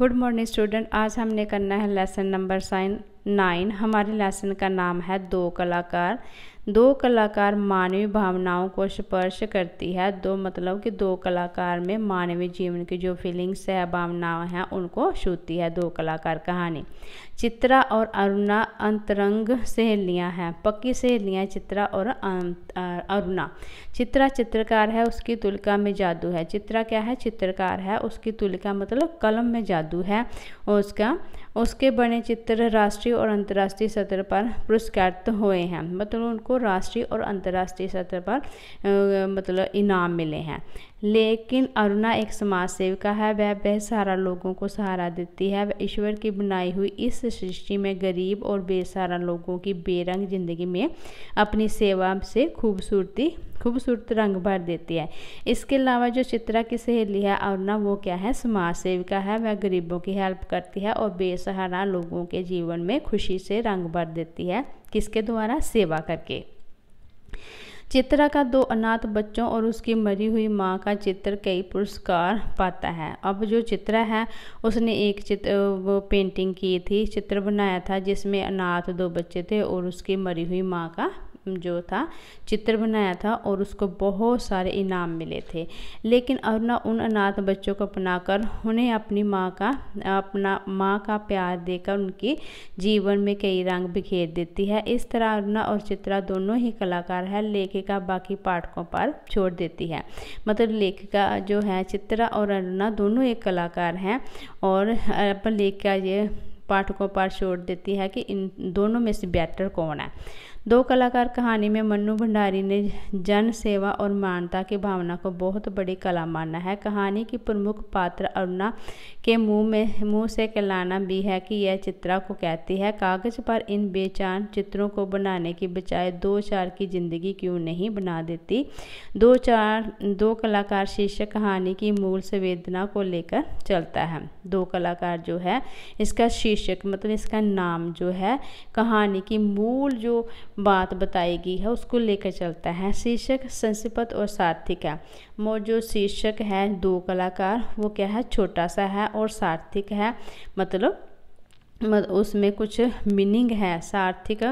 good morning student आज हमने करना है लेसन नंबर साइन नाइन हमारे लेसन का नाम है दो कलाकार दो कलाकार मानवीय भावनाओं को स्पर्श करती है दो मतलब कि दो कलाकार में मानवीय जीवन की जो फीलिंग्स है भावनाएं हैं उनको छूती है दो कलाकार कहानी चित्रा और अरुणा अंतरंग सहेलियां हैं पक्की सहेलियां चित्रा और अं, अरुणा चित्रा चित्रकार है उसकी तुलका में जादू है चित्रा क्या है चित्रकार है उसकी तुलका मतलब कलम में जादू है और उसका उसके बने चित्र राष्ट्रीय और अंतर्राष्ट्रीय स्तर पर पुरस्कृत हुए हैं मतलब उनको राष्ट्रीय और अंतर्राष्ट्रीय स्तर पर मतलब इनाम मिले हैं लेकिन अरुणा एक समाज सेविका है वह बेसहारा लोगों को सहारा देती है वह ईश्वर की बनाई हुई इस सृष्टि में गरीब और बेसहारा लोगों की बेरंग जिंदगी में अपनी सेवा से खूबसूरती खूबसूरत रंग भर देती है इसके अलावा जो चित्रा की सहेली है और ना वो क्या है समाज सेविका है वह गरीबों की हेल्प करती है और बेसहारा लोगों के जीवन में खुशी से रंग भर देती है किसके द्वारा सेवा करके चित्रा का दो अनाथ बच्चों और उसकी मरी हुई माँ का चित्र कई पुरस्कार पाता है अब जो चित्रा है उसने एक चित्र वो पेंटिंग की थी चित्र बनाया था जिसमें अनाथ दो बच्चे थे और उसकी मरी हुई माँ का जो था चित्र बनाया था और उसको बहुत सारे इनाम मिले थे लेकिन अरुणा उन अनाथ बच्चों को अपनाकर उन्हें अपनी माँ का अपना माँ का प्यार देकर उनकी जीवन में कई रंग बिखेर देती है इस तरह अरुणा और चित्रा दोनों ही कलाकार है लेखिका बाकी पाठकों पर छोड़ देती है मतलब लेखिका जो है चित्रा और अरुणा दोनों एक कलाकार हैं और अपन लेखिका ये पाठकों पर छोड़ देती है कि इन दोनों में से बेटर कौन है दो कलाकार कहानी में मन्नू भंडारी ने जन सेवा और मानता की भावना को बहुत बड़ी कला माना है कहानी की प्रमुख पात्र अरुणा के मुंह में मुंह से कहलाना भी है कि यह चित्रा को कहती है कागज पर इन बेचान चित्रों को बनाने की बजाय दो चार की जिंदगी क्यों नहीं बना देती दो चार दो कलाकार शीर्षक कहानी की मूल संवेदना को लेकर चलता है दो कलाकार जो है इसका शीर्षक मतलब इसका नाम जो है कहानी की मूल जो बात बताई गई है उसको लेकर चलता है शीर्षक संस्पत और सार्थिका मोर जो शीर्षक है दो कलाकार वो क्या है छोटा सा है और सार्थिक है मतलब उसमें कुछ मीनिंग है सार्थिक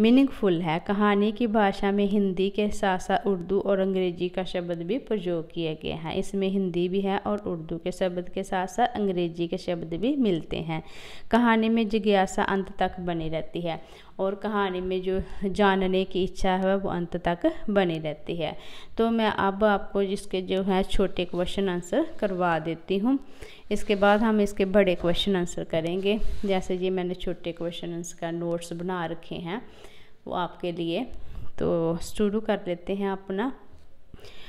मीनिंगफुल है कहानी की भाषा में हिंदी के साथ साथ उर्दू और अंग्रेजी का शब्द भी प्रयोग किए गए हैं इसमें हिंदी भी है और उर्दू के शब्द के साथ साथ अंग्रेजी के शब्द भी मिलते हैं कहानी में जिज्ञासा अंत तक बनी रहती है और कहानी में जो जानने की इच्छा है वो अंत तक बनी रहती है तो मैं अब आपको इसके जो है छोटे क्वेश्चन आंसर करवा देती हूँ इसके बाद हम इसके बड़े क्वेश्चन आंसर करेंगे जैसे जी मैंने छोटे क्वेश्चन आंसर का नोट्स बना रखे हैं वो आपके लिए तो शुरू कर लेते हैं अपना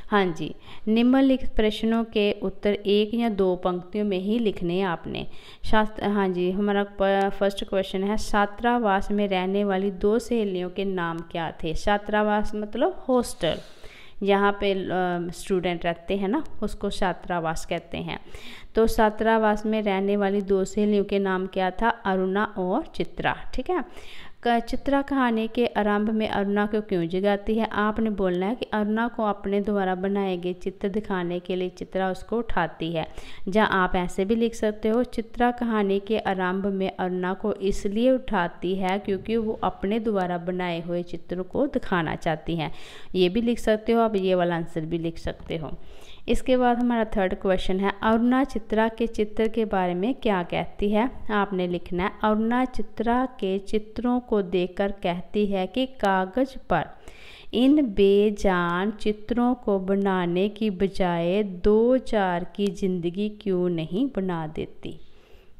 हाँ जी निम्नलिखित प्रश्नों के उत्तर एक या दो पंक्तियों में ही लिखने आपने शास्त्र हाँ जी हमारा फर्स्ट क्वेश्चन है छात्रावास में रहने वाली दो सहेलियों के नाम क्या थे छात्रावास मतलब हॉस्टल यहाँ पे स्टूडेंट रहते हैं ना उसको छात्रावास कहते हैं तो सात्रावास में रहने वाली दो सहेलियों के नाम क्या था अरुणा और चित्रा ठीक है चित्रा कहानी के आरंभ में अरुणा को क्यों जगाती है आपने बोलना है कि अरुणा को अपने द्वारा बनाए गए चित्र दिखाने के लिए चित्रा उसको उठाती है जहाँ आप ऐसे भी लिख सकते हो चित्रा कहानी के आरंभ में अरुणा को इसलिए उठाती है क्योंकि वो अपने द्वारा बनाए हुए चित्र को दिखाना चाहती है ये भी लिख सकते हो आप ये वाला आंसर भी लिख सकते हो इसके बाद हमारा थर्ड क्वेश्चन है अरुणा चित्रा के चित्र के बारे में क्या कहती है आपने लिखना है अरुणा चित्रा के चित्रों को देखकर कहती है कि कागज पर इन बेजान चित्रों को बनाने की बजाय दो चार की ज़िंदगी क्यों नहीं बना देती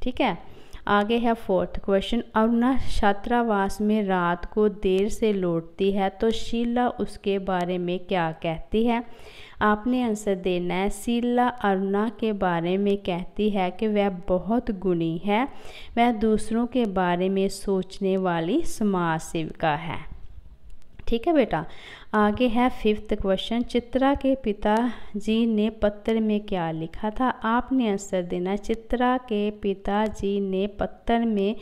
ठीक है आगे है फोर्थ क्वेश्चन अरुणा छात्रावास में रात को देर से लौटती है तो शीला उसके बारे में क्या कहती है आपने आंसर देना है शीला अरुणा के बारे में कहती है कि वह बहुत गुणी है वह दूसरों के बारे में सोचने वाली समाज सेविका है ठीक है बेटा आगे है फिफ्थ क्वेश्चन चित्रा के पिता जी ने पत्र में क्या लिखा था आपने आंसर देना चित्रा के पिता जी ने पत्र में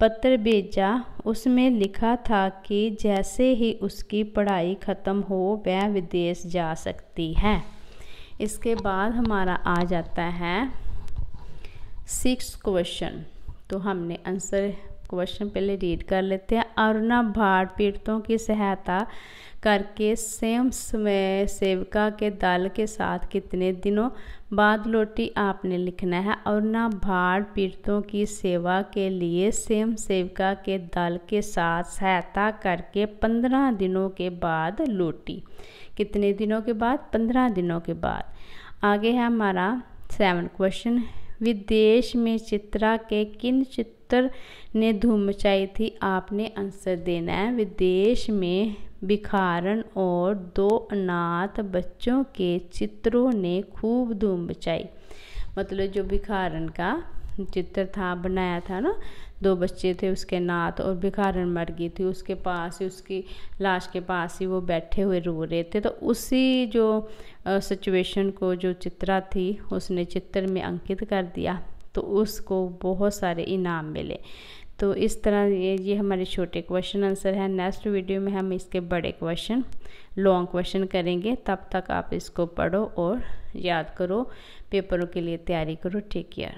पत्र भेजा उसमें लिखा था कि जैसे ही उसकी पढ़ाई ख़त्म हो वह विदेश जा सकती है इसके बाद हमारा आ जाता है सिक्स क्वेश्चन तो हमने आंसर क्वेश्चन पहले रीड कर लेते हैं अरुणा भाड़ पीड़ितों की सहायता करके सेम समय सेविका के दल के साथ कितने दिनों बाद लौटी आपने लिखना है अरुणा भाड़ पीड़ितों की सेवा के लिए सेम सेविका के दल के साथ सहायता करके पंद्रह दिनों के बाद लौटी कितने दिनों के बाद पंद्रह दिनों के बाद आगे है हमारा सेवन क्वेश्चन विदेश में चित्रा के किन चित्र ने धूम मचाई थी आपने आंसर देना है विदेश में भिखारन और दो अनाथ बच्चों के चित्रों ने खूब धूम मचाई मतलब जो भिखारन का चित्र था बनाया था ना दो बच्चे थे उसके नात और भिखारन मर गई थी उसके पास ही उसकी लाश के पास ही वो बैठे हुए रो रहे थे तो उसी जो सिचुएशन को जो चित्रा थी उसने चित्र में अंकित कर दिया तो उसको बहुत सारे इनाम मिले तो इस तरह ये ये हमारे छोटे क्वेश्चन आंसर है नेक्स्ट वीडियो में हम इसके बड़े क्वेश्चन लॉन्ग क्वेश्चन करेंगे तब तक आप इसको पढ़ो और याद करो पेपरों के लिए तैयारी करो टेक केयर